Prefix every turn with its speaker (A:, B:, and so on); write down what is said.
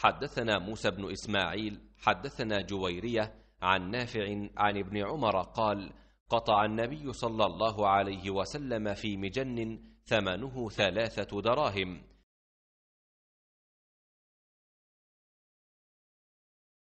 A: حدثنا موسى بن
B: إسماعيل حدثنا جويرية عن نافع عن ابن عمر قال قطع النبي صلى الله عليه وسلم في مجن ثمنه ثلاثة
A: دراهم